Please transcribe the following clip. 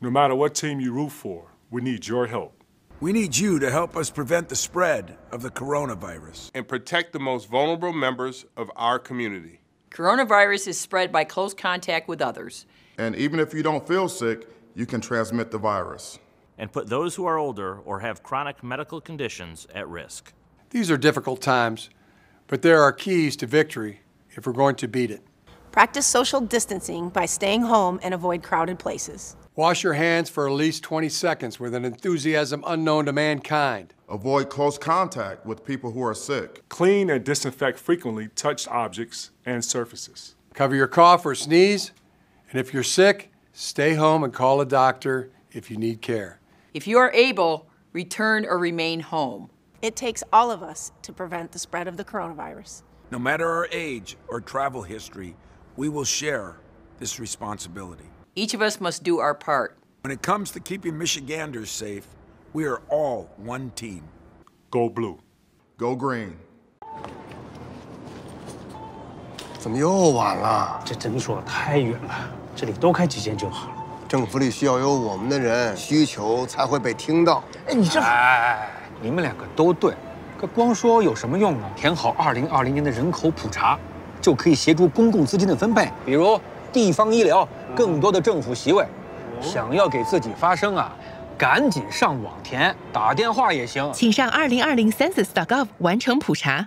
No matter what team you root for, we need your help. We need you to help us prevent the spread of the coronavirus and protect the most vulnerable members of our community. Coronavirus is spread by close contact with others. And even if you don't feel sick, you can transmit the virus. And put those who are older or have chronic medical conditions at risk. These are difficult times, but there are keys to victory if we're going to beat it. Practice social distancing by staying home and avoid crowded places. Wash your hands for at least 20 seconds with an enthusiasm unknown to mankind. Avoid close contact with people who are sick. Clean and disinfect frequently touched objects and surfaces. Cover your cough or sneeze, and if you're sick, stay home and call a doctor if you need care. If you are able, return or remain home. It takes all of us to prevent the spread of the coronavirus. No matter our age or travel history, we will share this responsibility. Each of us must do our part. When it comes to keeping Michiganders safe, we are all one team. Go blue, go green. 怎么又晚了？这诊所太远了，这里多开几间就好了。政府里需要有我们的人，需求才会被听到。哎，你这……哎，你们两个都对，可光说有什么用呢？填好二零二零年的人口普查，就可以协助公共资金的分配。比如？地方医疗，更多的政府席位，想要给自己发声啊，赶紧上网填，打电话也行，请上二零二零 census.gov 完成普查。